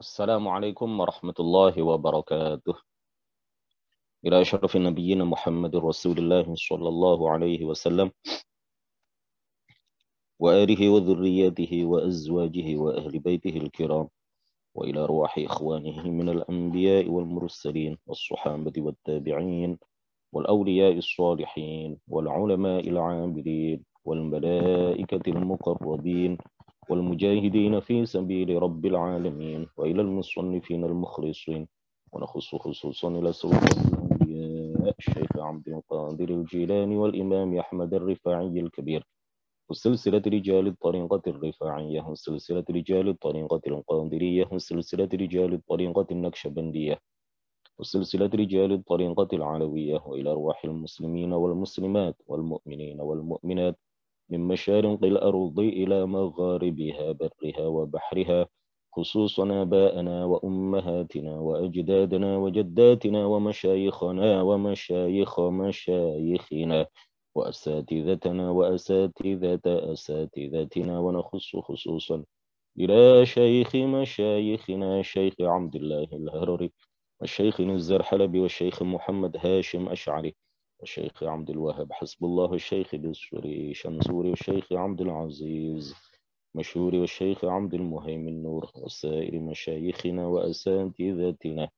السلام عليكم ورحمة الله وبركاته إلى أشرف نبينا محمد رسول الله صلى الله عليه وسلم وآله وذرياته وأزواجه وأهل بيته الكرام وإلى أرواح إخوانه من الأنبياء والمرسلين والصحابة والتابعين والأولياء الصالحين والعلماء العاملين والملائكة المقربين والمجاهدين في سبيل رب العالمين وإلى المصنفين المخلصين ونخص خصوصا إلى سلطة الأنبياء الشيخ عبد القادر الجيلاني والإمام أحمد الرفاعي الكبير وسلسلة رجال الطريقة الرفاعية وسلسلة رجال الطريقة القادرية وسلسلة رجال الطريقة النكشبندية وسلسلة رجال الطريقة العلوية وإلى أرواح المسلمين والمسلمات والمؤمنين والمؤمنات من مشارق الأرض إلى مغاربها برها وبحرها خصوصا آباءنا وأمهاتنا وأجدادنا وجداتنا ومشايخنا ومشايخ مشايخنا وأساتذتنا وأساتذة أساتذتنا ونخص خصوصا إلى شيخ مشايخنا الشيخ عبد الله الهرري والشيخ حلبي والشيخ محمد هاشم أشعري الشيخ عبد الوهاب حسب الله الشيخ بسوري شمسوري والشيخ عبد العزيز مشهوري والشيخ عبد المهيمن نور وسائر مشايخنا وأساتذتنا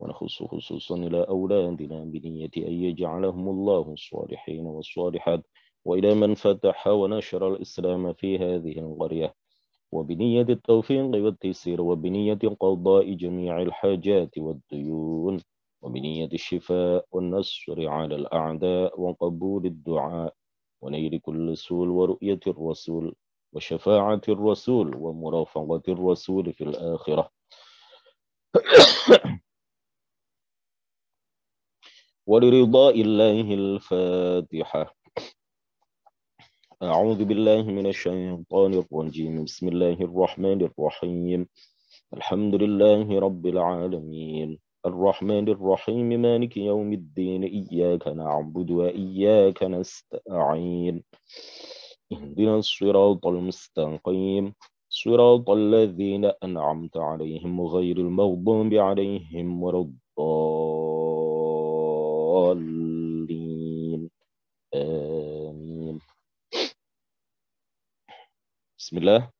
ونخص خصوصا إلى أولادنا بنية أن يجعلهم الله الصالحين والصالحات وإلى من فتح ونشر الإسلام في هذه القرية وبنية التوفيق والتيسير وبنية قضاء جميع الحاجات والديون ومن يد الشفاء والنصر على الأعداء وقبول الدعاء ونيل كل سول ورؤية الرسول وشفاعة الرسول ومرافقة الرسول في الآخرة ولرضاء الله الفاتحة أعوذ بالله من الشيطان الرجيم بسم الله الرحمن الرحيم الحمد لله رب العالمين الرحمن الرحيم مالك يوم الدين إياك نعبد وإياك نستعين اهدنا الصراط المستقيم صراط الذين أنعمت عليهم غير المغضوب عليهم ولا الضالين آمين بسم الله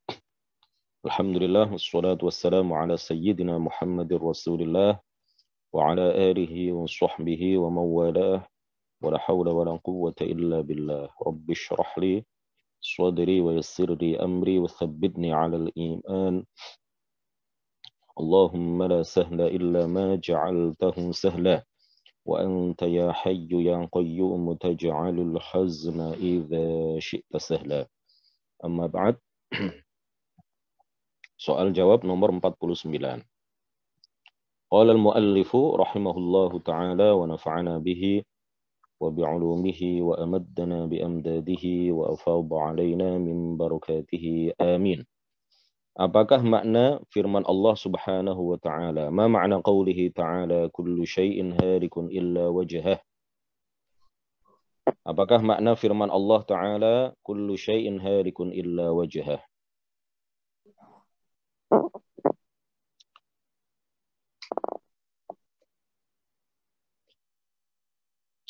الحمد لله والصلاة والسلام على سيدنا محمد رسول الله وعلى آله وصحبه ومن والاه ولا حول ولا قوة إلا بالله رب اشرح لي صدري ويسر لي أمري وثبتني على الإيمان اللهم لا سهل إلا ما جعلته سهلا وأنت يا حي يا قيوم تجعل الحزن إذا شئت سهلا أما بعد سؤال جواب نمبر 49. قال المؤلف رحمه الله تعالى ونفعنا به وبعلومه وأمدنا بأمداده وأفاض علينا من بركاته آمين Apakah makna firman Allah Subhanahu wa taala? Ma makna qaulihi ta'ala kullu syai'in harikun illa wajhah. Apakah makna firman Allah taala kullu syai'in harikun illa wajhah?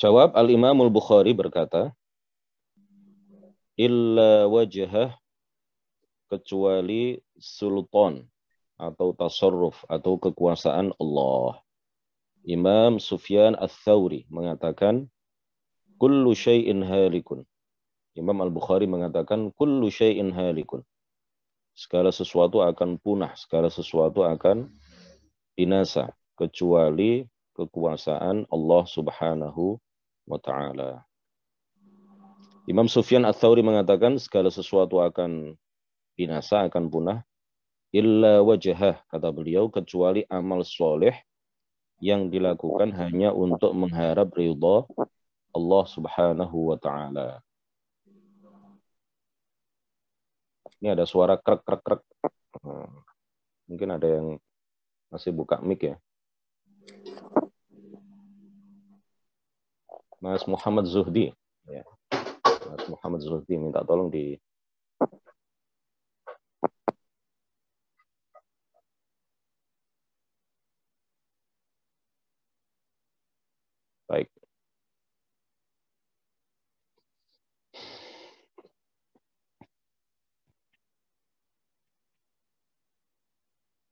Jawab Al-Imamul Bukhari berkata, Illa wajah kecuali sultan atau tasarruf atau kekuasaan Allah. Imam Sufyan Al-Thawri mengatakan kullu syai'in halikun. Imam Al-Bukhari mengatakan kullu syai'in halikun. Segala sesuatu akan punah, segala sesuatu akan binasa kecuali kekuasaan Allah Subhanahu wa taala. Imam Sufyan al Thawri mengatakan segala sesuatu akan binasa, akan punah illa wajahah kata beliau kecuali amal soleh yang dilakukan hanya untuk mengharap ridha Allah Subhanahu wa taala. Ini ada suara krek krek krek. Hmm. Mungkin ada yang masih buka mic ya. Mas Muhammad Zuhdi. Ya. Mas Muhammad Zuhdi minta tolong di Baik.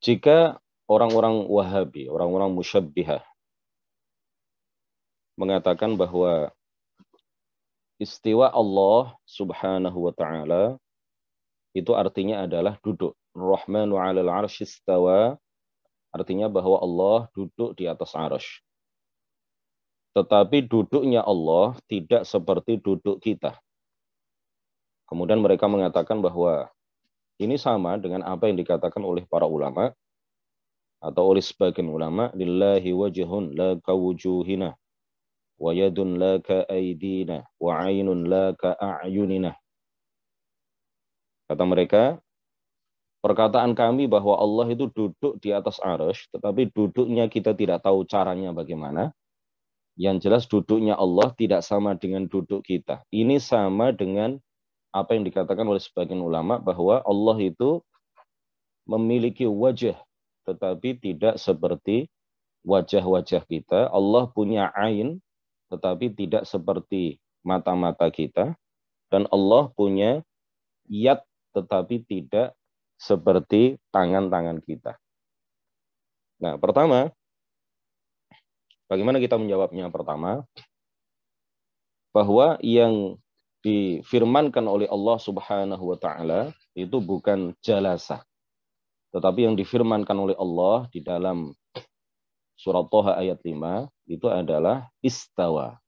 Jika orang-orang Wahabi, orang-orang musyabbihah mengatakan bahwa istiwa Allah subhanahu wa ta'ala itu artinya adalah duduk. Rahmanu alal arsyistawa artinya bahwa Allah duduk di atas arsh. Tetapi duduknya Allah tidak seperti duduk kita. Kemudian mereka mengatakan bahwa ini sama dengan apa yang dikatakan oleh para ulama atau oleh sebagian ulama lillahi wajhun la kawujuhina ويد لا كأيدينا وعين ka كأعيننا Kata mereka, perkataan kami bahwa Allah itu duduk di atas arus, tetapi duduknya kita tidak tahu caranya bagaimana. Yang jelas duduknya Allah tidak sama dengan duduk kita. Ini sama dengan apa yang dikatakan oleh sebagian ulama bahwa Allah itu memiliki wajah, tetapi tidak seperti wajah-wajah kita. Allah punya ain, tetapi tidak seperti mata-mata kita dan Allah punya yat tetapi tidak seperti tangan-tangan kita. Nah, pertama bagaimana kita menjawabnya pertama bahwa yang difirmankan oleh Allah Subhanahu wa taala itu bukan jalasa tetapi yang difirmankan oleh Allah di dalam surat Toha ayat 5 itu adalah istawa.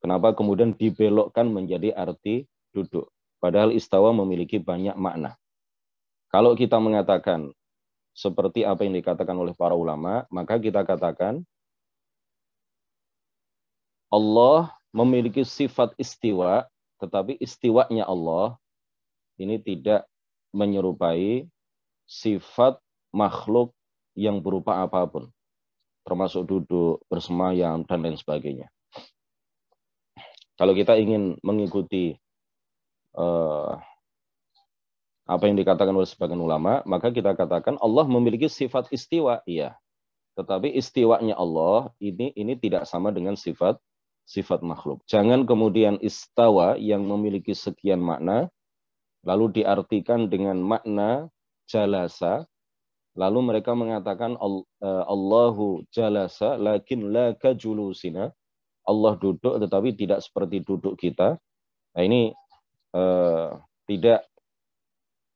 Kenapa kemudian dibelokkan menjadi arti duduk? Padahal istawa memiliki banyak makna. Kalau kita mengatakan seperti apa yang dikatakan oleh para ulama, maka kita katakan Allah memiliki sifat istiwa, tetapi istiwanya Allah ini tidak menyerupai sifat makhluk yang berupa apapun termasuk duduk, bersemayam, dan lain sebagainya. Kalau kita ingin mengikuti eh, apa yang dikatakan oleh sebagian ulama, maka kita katakan Allah memiliki sifat istiwa, iya. Tetapi istiwanya Allah ini ini tidak sama dengan sifat sifat makhluk. Jangan kemudian istawa yang memiliki sekian makna lalu diartikan dengan makna jalasa Lalu mereka mengatakan eh, Allahu jalasa lakin la kajulusina. Allah duduk tetapi tidak seperti duduk kita. Nah, ini uh, tidak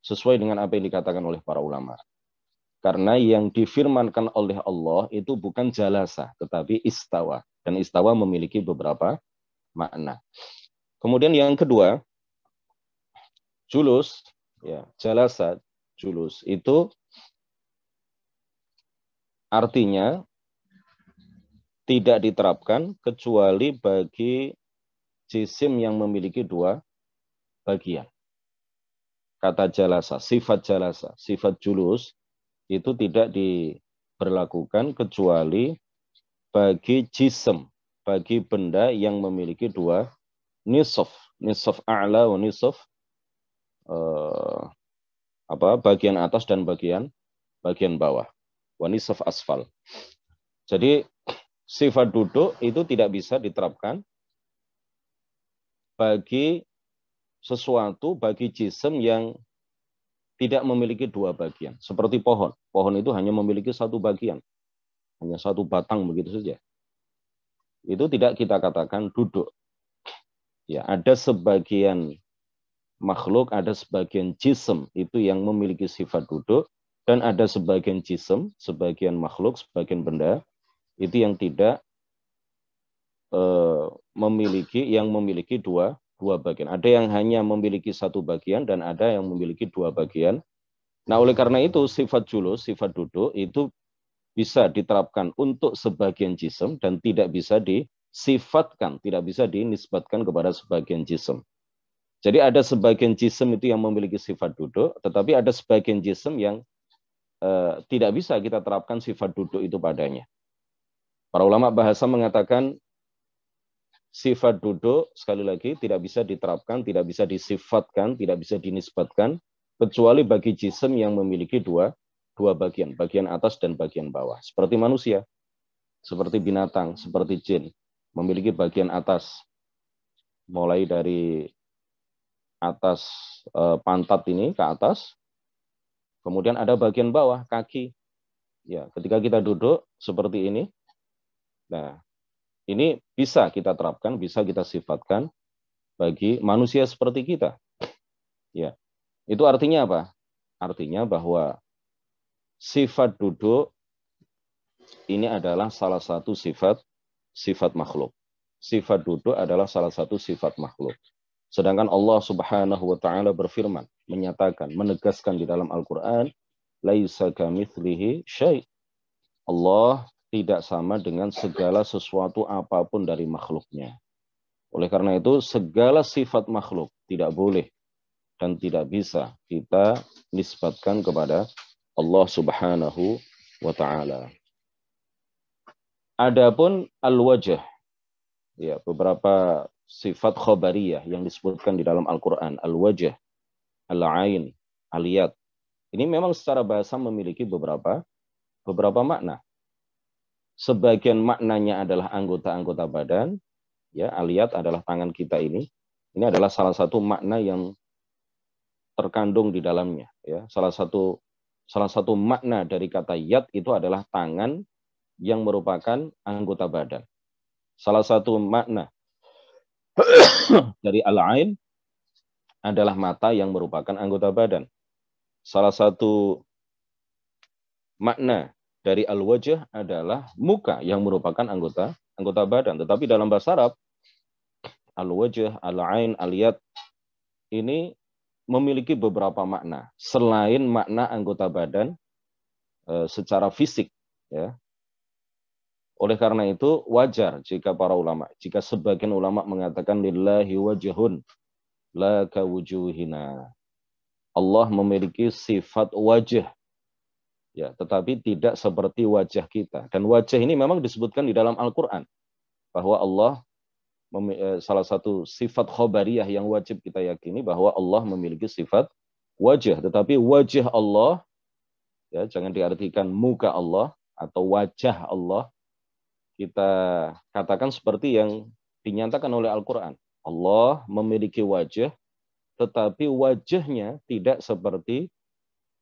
sesuai dengan apa yang dikatakan oleh para ulama. Karena yang difirmankan oleh Allah itu bukan jalasa, tetapi istawa. Dan istawa memiliki beberapa makna. Kemudian yang kedua, julus, ya, jalasa, julus itu Artinya tidak diterapkan kecuali bagi jisim yang memiliki dua bagian. Kata jalasa, sifat jalasa, sifat julus itu tidak diberlakukan kecuali bagi jisim, bagi benda yang memiliki dua nisof, nisof a'la nisof eh, apa bagian atas dan bagian bagian bawah wanisaf asfal. Jadi sifat duduk itu tidak bisa diterapkan bagi sesuatu, bagi jisim yang tidak memiliki dua bagian. Seperti pohon. Pohon itu hanya memiliki satu bagian. Hanya satu batang begitu saja. Itu tidak kita katakan duduk. Ya, ada sebagian makhluk, ada sebagian jisim itu yang memiliki sifat duduk, dan ada sebagian jism, sebagian makhluk, sebagian benda, itu yang tidak uh, memiliki, yang memiliki dua, dua bagian. Ada yang hanya memiliki satu bagian dan ada yang memiliki dua bagian. Nah, oleh karena itu sifat julus, sifat duduk itu bisa diterapkan untuk sebagian jism dan tidak bisa disifatkan, tidak bisa dinisbatkan kepada sebagian jism. Jadi ada sebagian jism itu yang memiliki sifat duduk, tetapi ada sebagian jism yang eh, tidak bisa kita terapkan sifat duduk itu padanya. Para ulama bahasa mengatakan sifat duduk sekali lagi tidak bisa diterapkan, tidak bisa disifatkan, tidak bisa dinisbatkan kecuali bagi jisim yang memiliki dua dua bagian, bagian atas dan bagian bawah. Seperti manusia, seperti binatang, seperti jin memiliki bagian atas mulai dari atas e, pantat ini ke atas Kemudian ada bagian bawah kaki. Ya, ketika kita duduk seperti ini. Nah, ini bisa kita terapkan, bisa kita sifatkan bagi manusia seperti kita. Ya. Itu artinya apa? Artinya bahwa sifat duduk ini adalah salah satu sifat sifat makhluk. Sifat duduk adalah salah satu sifat makhluk. Sedangkan Allah Subhanahu wa taala berfirman, menyatakan, menegaskan di dalam Al-Qur'an, "Laisa kamitslihi syai'." Allah tidak sama dengan segala sesuatu apapun dari makhluknya. Oleh karena itu, segala sifat makhluk tidak boleh dan tidak bisa kita nisbatkan kepada Allah Subhanahu wa taala. Adapun al wajah ya beberapa sifat khobariyah yang disebutkan di dalam Al-Quran. Al-wajah, al-ain, al-yad. Ini memang secara bahasa memiliki beberapa beberapa makna. Sebagian maknanya adalah anggota-anggota badan, ya aliyat adalah tangan kita ini. Ini adalah salah satu makna yang terkandung di dalamnya, ya. Salah satu salah satu makna dari kata yat itu adalah tangan yang merupakan anggota badan. Salah satu makna dari al-ain adalah mata yang merupakan anggota badan. Salah satu makna dari al-wajah adalah muka yang merupakan anggota anggota badan. Tetapi dalam bahasa Arab al-wajah, al-ain, al-yad ini memiliki beberapa makna selain makna anggota badan eh, secara fisik ya. Oleh karena itu wajar jika para ulama, jika sebagian ulama mengatakan lillahi wajhun la kawujuhina. Allah memiliki sifat wajah. Ya, tetapi tidak seperti wajah kita. Dan wajah ini memang disebutkan di dalam Al-Qur'an bahwa Allah eh, salah satu sifat khobariyah yang wajib kita yakini bahwa Allah memiliki sifat wajah, tetapi wajah Allah ya jangan diartikan muka Allah atau wajah Allah kita katakan seperti yang dinyatakan oleh Al-Quran. Allah memiliki wajah, tetapi wajahnya tidak seperti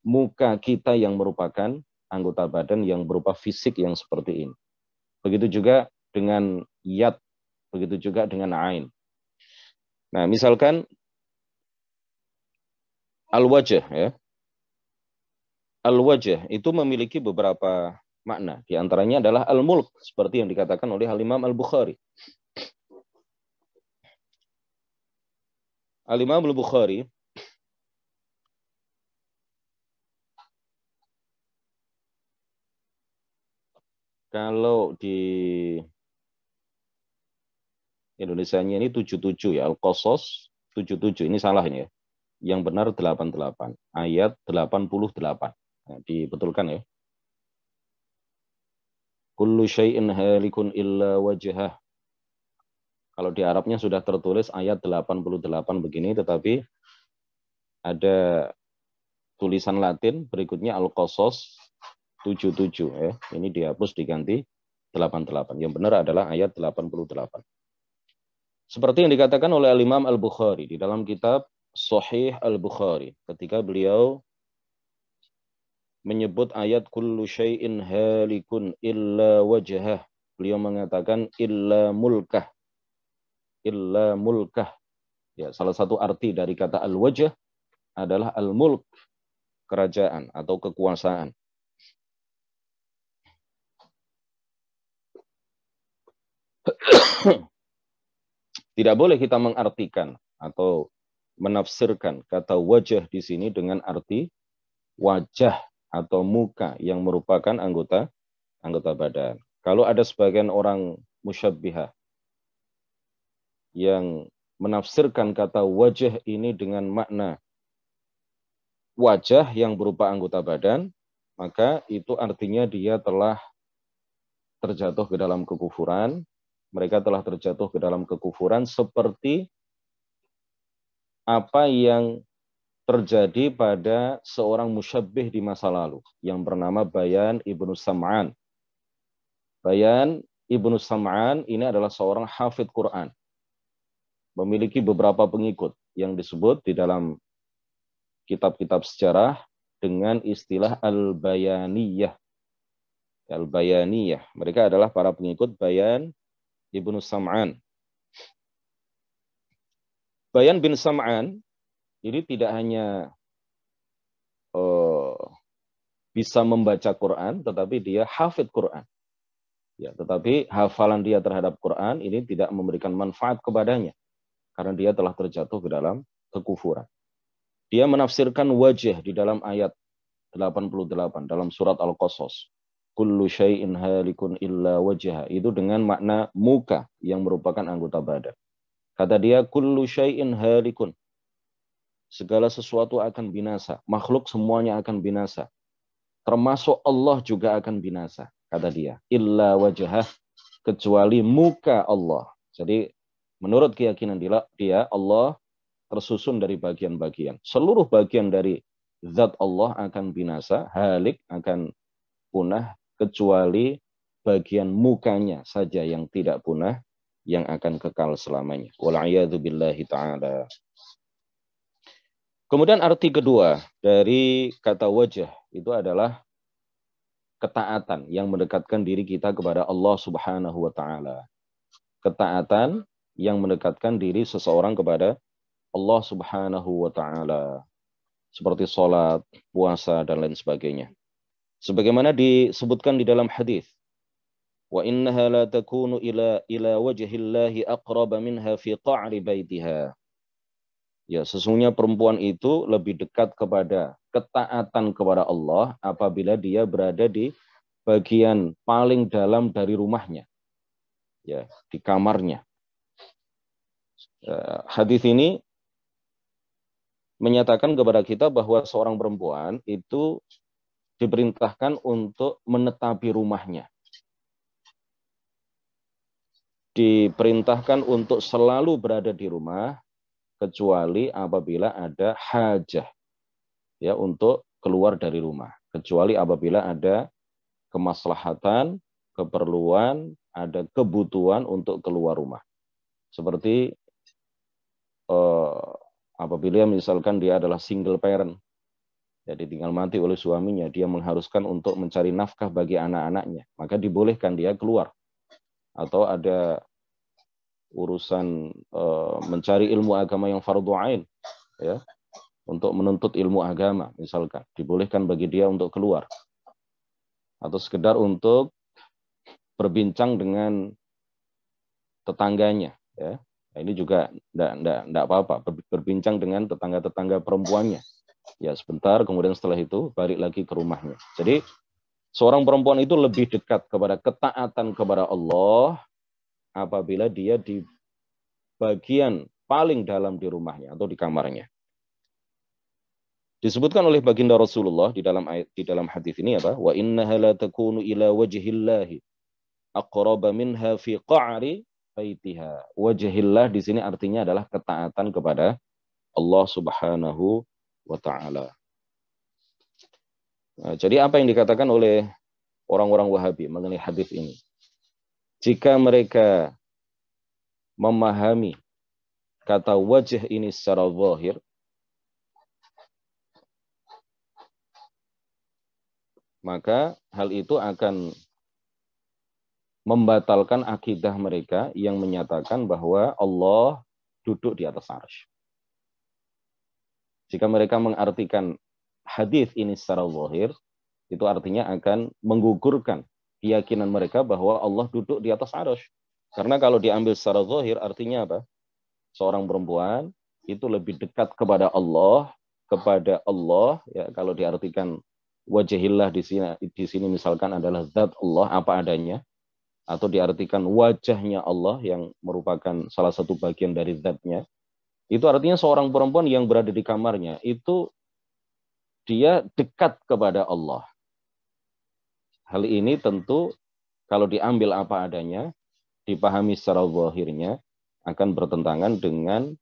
muka kita yang merupakan anggota badan yang berupa fisik yang seperti ini. Begitu juga dengan yat, begitu juga dengan ain. Nah, misalkan al-wajah ya. Al-wajah itu memiliki beberapa makna. Di antaranya adalah al-mulk seperti yang dikatakan oleh Al-Imam Al-Bukhari. Al-Imam Al-Bukhari kalau di Indonesianya ini 77 ya, Al-Qasas 77. Ini salah ini ya. Yang benar 88, ayat 88. Nah, dibetulkan ya. Kullu syai'in halikun illa wajhah. Kalau di Arabnya sudah tertulis ayat 88 begini, tetapi ada tulisan Latin berikutnya Al-Qasas 77 ya. Ini dihapus diganti 88. Yang benar adalah ayat 88. Seperti yang dikatakan oleh Al Imam Al-Bukhari di dalam kitab Sahih Al-Bukhari ketika beliau menyebut ayat kullu syai'in halikun illa wajhah. Beliau mengatakan illa mulkah. Illa mulkah. Ya, salah satu arti dari kata al-wajh adalah al-mulk, kerajaan atau kekuasaan. Tidak boleh kita mengartikan atau menafsirkan kata wajah di sini dengan arti wajah atau muka yang merupakan anggota anggota badan. Kalau ada sebagian orang musyabbihah yang menafsirkan kata wajah ini dengan makna wajah yang berupa anggota badan, maka itu artinya dia telah terjatuh ke dalam kekufuran. Mereka telah terjatuh ke dalam kekufuran seperti apa yang terjadi pada seorang musyabbih di masa lalu yang bernama Bayan Ibnu Sam'an. Bayan Ibnu Sam'an ini adalah seorang hafid Quran. Memiliki beberapa pengikut yang disebut di dalam kitab-kitab sejarah dengan istilah Al-Bayaniyah. Al-Bayaniyah. Mereka adalah para pengikut Bayan Ibnu Sam'an. Bayan bin Sam'an jadi tidak hanya uh, bisa membaca Quran, tetapi dia hafid Quran. Ya, tetapi hafalan dia terhadap Quran ini tidak memberikan manfaat kepadanya karena dia telah terjatuh ke dalam kekufuran. Dia menafsirkan wajah di dalam ayat 88 dalam surat Al-Qasas. Kullu syai'in halikun illa wajah. Itu dengan makna muka yang merupakan anggota badan. Kata dia kullu syai'in halikun segala sesuatu akan binasa, makhluk semuanya akan binasa. Termasuk Allah juga akan binasa, kata dia. Illa wajah kecuali muka Allah. Jadi menurut keyakinan dia, Allah tersusun dari bagian-bagian. Seluruh bagian dari zat Allah akan binasa, halik akan punah kecuali bagian mukanya saja yang tidak punah yang akan kekal selamanya. Wal billahi taala. Kemudian arti kedua dari kata wajah itu adalah ketaatan yang mendekatkan diri kita kepada Allah Subhanahu wa taala. Ketaatan yang mendekatkan diri seseorang kepada Allah Subhanahu wa taala. Seperti sholat, puasa dan lain sebagainya. Sebagaimana disebutkan di dalam hadis, wa innaha la takunu ila ila wajhillahi aqraba minha fi qa'ri baitiha Ya, sesungguhnya perempuan itu lebih dekat kepada ketaatan kepada Allah apabila dia berada di bagian paling dalam dari rumahnya. Ya, di kamarnya. Eh, hadis ini menyatakan kepada kita bahwa seorang perempuan itu diperintahkan untuk menetapi rumahnya. Diperintahkan untuk selalu berada di rumah kecuali apabila ada hajah ya untuk keluar dari rumah kecuali apabila ada kemaslahatan keperluan ada kebutuhan untuk keluar rumah seperti eh, apabila misalkan dia adalah single parent jadi tinggal mati oleh suaminya dia mengharuskan untuk mencari nafkah bagi anak-anaknya maka dibolehkan dia keluar atau ada urusan uh, mencari ilmu agama yang fardhu ain ya untuk menuntut ilmu agama misalkan dibolehkan bagi dia untuk keluar atau sekedar untuk berbincang dengan tetangganya ya nah, ini juga tidak tidak tidak apa apa berbincang dengan tetangga tetangga perempuannya ya sebentar kemudian setelah itu balik lagi ke rumahnya jadi seorang perempuan itu lebih dekat kepada ketaatan kepada Allah apabila dia di bagian paling dalam di rumahnya atau di kamarnya. Disebutkan oleh baginda Rasulullah di dalam ayat, di dalam hadis ini apa? Wa Inna la takunu ila wajhillahi aqraba minha fi qa'ri baitiha. Wajhillah di sini artinya adalah ketaatan kepada Allah Subhanahu wa taala. Nah, jadi apa yang dikatakan oleh orang-orang Wahabi mengenai hadis ini? Jika mereka memahami kata wajah ini secara zahir, maka hal itu akan membatalkan akidah mereka yang menyatakan bahwa Allah duduk di atas arsy. Jika mereka mengartikan hadis ini secara zahir, itu artinya akan menggugurkan keyakinan mereka bahwa Allah duduk di atas arus. Karena kalau diambil secara zahir artinya apa? Seorang perempuan itu lebih dekat kepada Allah, kepada Allah ya kalau diartikan wajahillah di sini di sini misalkan adalah zat Allah apa adanya atau diartikan wajahnya Allah yang merupakan salah satu bagian dari zatnya. Itu artinya seorang perempuan yang berada di kamarnya itu dia dekat kepada Allah. Hal ini tentu kalau diambil apa adanya, dipahami secara zahirnya akan bertentangan dengan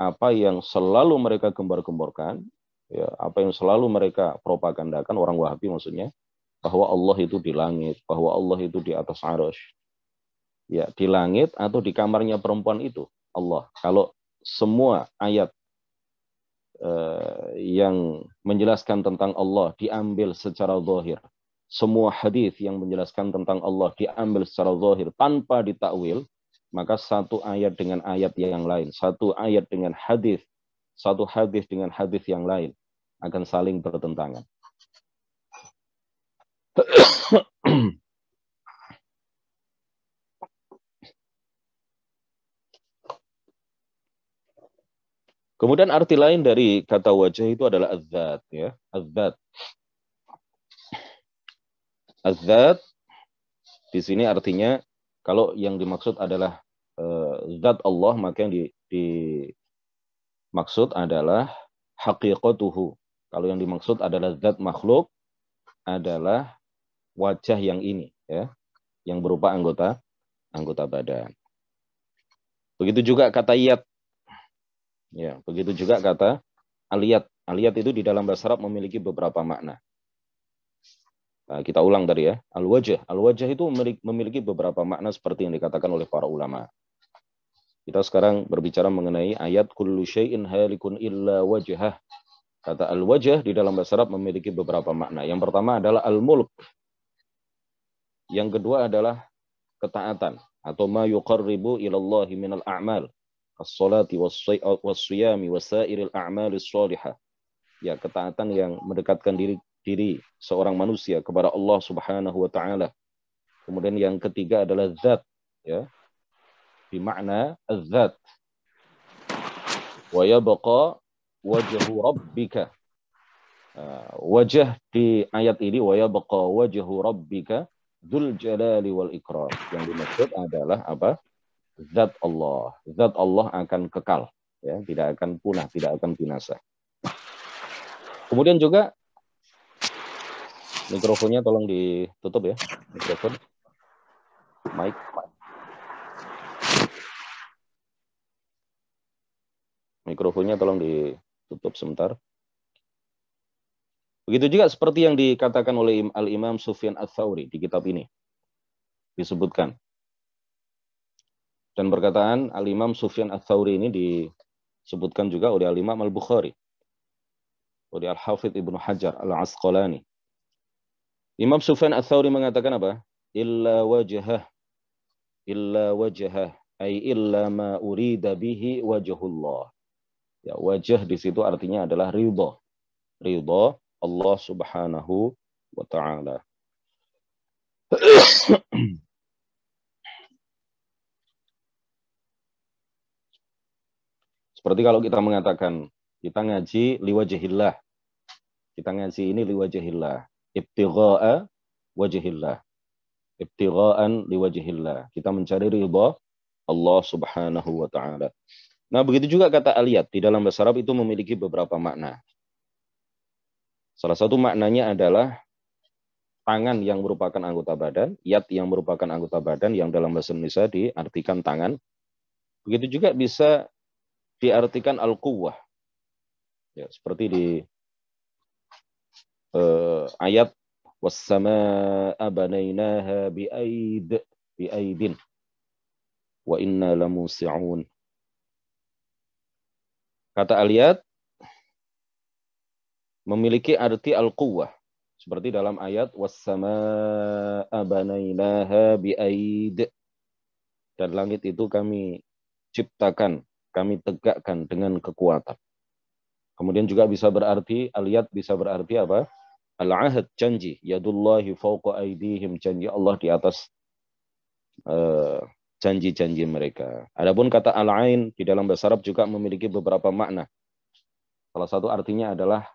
apa yang selalu mereka gembar-gemborkan, ya, apa yang selalu mereka propagandakan orang Wahabi maksudnya, bahwa Allah itu di langit, bahwa Allah itu di atas arus. Ya, di langit atau di kamarnya perempuan itu Allah. Kalau semua ayat eh, yang menjelaskan tentang Allah diambil secara zahir, semua hadis yang menjelaskan tentang Allah diambil secara zahir tanpa ditakwil, maka satu ayat dengan ayat yang lain, satu ayat dengan hadis, satu hadis dengan hadis yang lain akan saling bertentangan. Kemudian arti lain dari kata wajah itu adalah azat ya, azat Azat di sini artinya kalau yang dimaksud adalah uh, zat Allah maka yang di, dimaksud adalah hakikatuhu Kalau yang dimaksud adalah zat makhluk adalah wajah yang ini ya, yang berupa anggota anggota badan. Begitu juga kata yat. Ya, begitu juga kata aliyat. Aliyat itu di dalam bahasa Arab memiliki beberapa makna. Eh, kita ulang tadi ya. Al-wajah. Al-wajah itu memiliki beberapa makna seperti yang dikatakan oleh para ulama. Kita sekarang berbicara mengenai ayat kullu syai'in halikun illa wajhah. Kata al-wajah di dalam bahasa Arab memiliki beberapa makna. Yang pertama adalah al-mulk. Yang kedua adalah ketaatan atau ma yuqarribu ilallahi minal a'mal. As-salati was-siyami wasairil as salihah. Ya, ketaatan yang mendekatkan diri diri seorang manusia kepada Allah Subhanahu wa taala. Kemudian yang ketiga adalah zat ya. Di makna zat. Wa yabqa wajhu rabbika. Ah, wajah di ayat ini wa yabqa wajhu rabbika dzul jalali wal ikram. Yang dimaksud adalah apa? Zat Allah. Zat Allah akan kekal ya, tidak akan punah, tidak akan binasa. Kemudian juga Mikrofonnya tolong ditutup ya, mikrofon. Mic. Mikrofonnya tolong ditutup sebentar. Begitu juga seperti yang dikatakan oleh Al-Imam Sufyan al tsauri di kitab ini. Disebutkan. Dan perkataan Al-Imam Sufyan al tsauri ini disebutkan juga oleh Al-Imam Al-Bukhari. Oleh Al-Hafidh Ibnu Hajar Al-Asqalani Imam Sufyan Ats-Tsauri mengatakan apa? Illa wajhah. Illa wajhah. Ay illa ma urida bihi wajhullah. Ya, wajah di situ artinya adalah ridha. Ridha Allah Subhanahu wa taala. Seperti kalau kita mengatakan kita ngaji liwajihillah. Kita ngaji ini liwajihillah ibtigha'a wajhillah ibtigha'an liwajhillah kita mencari ridha Allah Subhanahu wa taala nah begitu juga kata aliyat di dalam bahasa Arab itu memiliki beberapa makna salah satu maknanya adalah tangan yang merupakan anggota badan, yat yang merupakan anggota badan yang dalam bahasa Indonesia diartikan tangan. Begitu juga bisa diartikan al-quwwah. Ya, seperti di uh, ayat wasama abanainaha biaid biaidin wa inna lamusi'un. Kata aliyat memiliki arti al-quwwah seperti dalam ayat wasama abanainaha biaid dan langit itu kami ciptakan, kami tegakkan dengan kekuatan. Kemudian juga bisa berarti aliyat bisa berarti apa? al-ahad janji yadullahi fauqa aidihim janji Allah di atas eh, janji-janji uh, mereka. Adapun kata al-ain di dalam bahasa Arab juga memiliki beberapa makna. Salah satu artinya adalah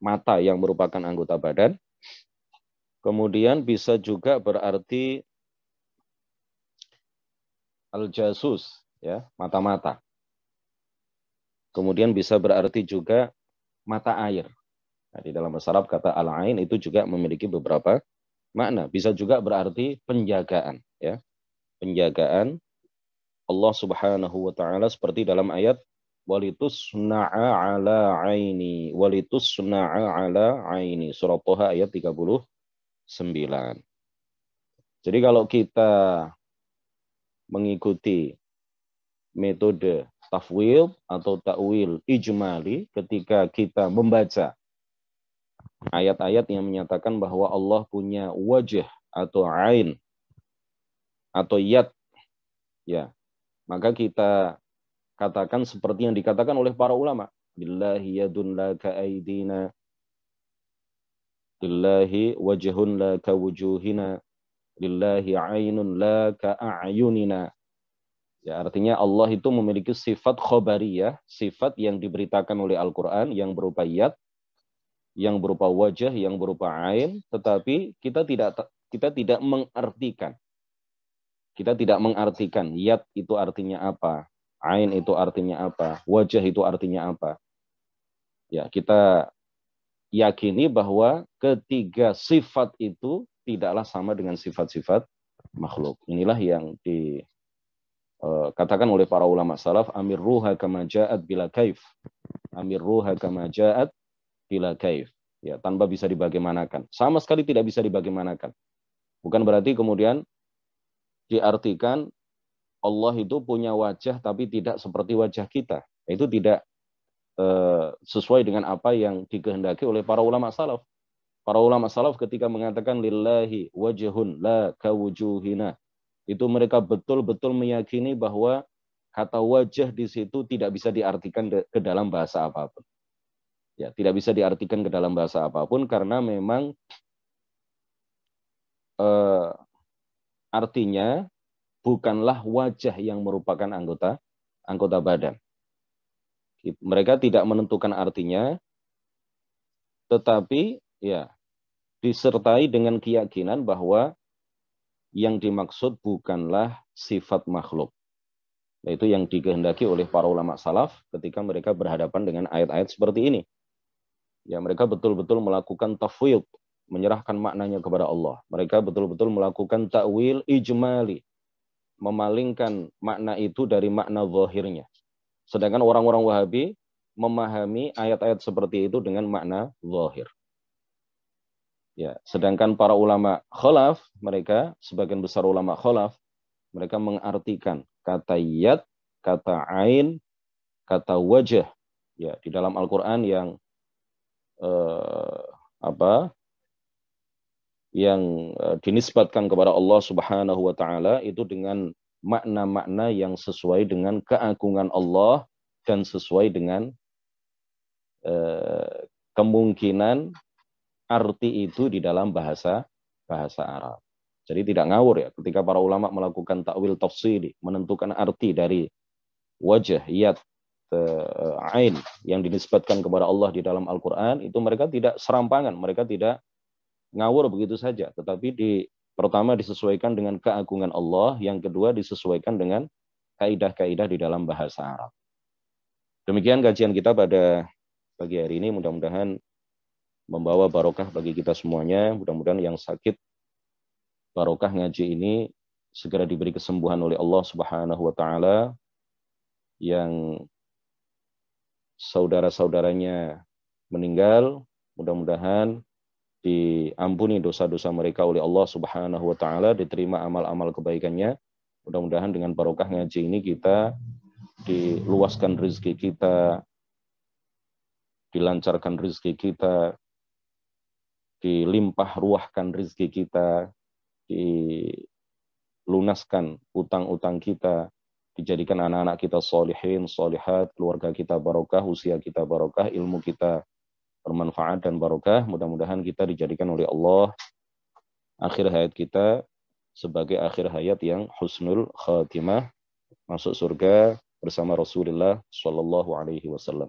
mata yang merupakan anggota badan. Kemudian bisa juga berarti al-jasus ya, mata-mata. Kemudian bisa berarti juga mata air Nah, di dalam bahasa Arab kata al-ain itu juga memiliki beberapa makna. Bisa juga berarti penjagaan, ya. Penjagaan Allah Subhanahu wa taala seperti dalam ayat walitusna'a ala aini walitusna'a ala aini surah Toha ayat 39. Jadi kalau kita mengikuti metode tafwil atau takwil ijmali ketika kita membaca ayat-ayat yang menyatakan bahwa Allah punya wajah atau ain atau yat Ya. Maka kita katakan seperti yang dikatakan oleh para ulama. Billahi yadun la kaidina, Billahi wajhun la kawujuhina. Billahi ainun la ka'ayunina. Ya, artinya Allah itu memiliki sifat khobariyah, sifat yang diberitakan oleh Al-Quran yang berupa yat yang berupa wajah, yang berupa ain, tetapi kita tidak kita tidak mengartikan. Kita tidak mengartikan yat itu artinya apa, ain itu artinya apa, wajah itu artinya apa. Ya, kita yakini bahwa ketiga sifat itu tidaklah sama dengan sifat-sifat makhluk. Inilah yang dikatakan eh, oleh para ulama salaf amir ruha kama ja'at bila kaif. Amir ruha kama ja'at bila kaif ya tanpa bisa dibagaimanakan sama sekali tidak bisa dibagaimanakan bukan berarti kemudian diartikan Allah itu punya wajah tapi tidak seperti wajah kita itu tidak eh, sesuai dengan apa yang dikehendaki oleh para ulama salaf para ulama salaf ketika mengatakan lillahi wajhun la kawujuhina itu mereka betul-betul meyakini bahwa kata wajah di situ tidak bisa diartikan ke dalam bahasa apapun Ya, tidak bisa diartikan ke dalam bahasa apapun karena memang eh, artinya bukanlah wajah yang merupakan anggota anggota badan. Mereka tidak menentukan artinya, tetapi ya disertai dengan keyakinan bahwa yang dimaksud bukanlah sifat makhluk Itu yang dikehendaki oleh para ulama salaf ketika mereka berhadapan dengan ayat-ayat seperti ini ya mereka betul-betul melakukan tafwid, menyerahkan maknanya kepada Allah. Mereka betul-betul melakukan takwil ijmali, memalingkan makna itu dari makna zahirnya. Sedangkan orang-orang Wahabi memahami ayat-ayat seperti itu dengan makna zahir. Ya, sedangkan para ulama khalaf mereka sebagian besar ulama khalaf mereka mengartikan kata yad, kata ain, kata wajah. Ya, di dalam Al-Qur'an yang uh, apa yang eh, dinisbatkan kepada Allah Subhanahu wa taala itu dengan makna-makna yang sesuai dengan keagungan Allah dan sesuai dengan uh, kemungkinan arti itu di dalam bahasa bahasa Arab. Jadi tidak ngawur ya ketika para ulama melakukan takwil tafsir menentukan arti dari wajah yat Eh, ain yang dinisbatkan kepada Allah di dalam Al-Qur'an itu mereka tidak serampangan, mereka tidak ngawur begitu saja, tetapi di pertama disesuaikan dengan keagungan Allah, yang kedua disesuaikan dengan kaidah-kaidah di dalam bahasa Arab. Demikian kajian kita pada pagi hari ini mudah-mudahan membawa barokah bagi kita semuanya, mudah-mudahan yang sakit barokah ngaji ini segera diberi kesembuhan oleh Allah Subhanahu wa taala yang saudara-saudaranya meninggal, mudah-mudahan diampuni dosa-dosa mereka oleh Allah Subhanahu wa taala, diterima amal-amal kebaikannya. Mudah-mudahan dengan barokah ngaji ini kita diluaskan rezeki kita, dilancarkan rezeki kita, dilimpah ruahkan rezeki kita, dilunaskan utang-utang kita, dijadikan anak-anak kita solihin, solihat, keluarga kita barokah, usia kita barokah, ilmu kita bermanfaat dan barokah. Mudah-mudahan kita dijadikan oleh Allah akhir hayat kita sebagai akhir hayat yang husnul khatimah, masuk surga bersama Rasulullah Shallallahu Alaihi Wasallam.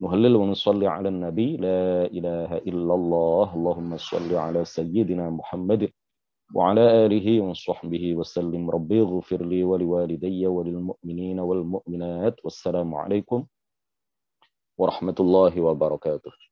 Nuhallil wa nusalli ala nabi la ilaha illallah Allahumma salli ala sayyidina Muhammadin وعلى آله وصحبه وسلم ربي اغفر لي ولوالدي وللمؤمنين والمؤمنات والسلام عليكم ورحمة الله وبركاته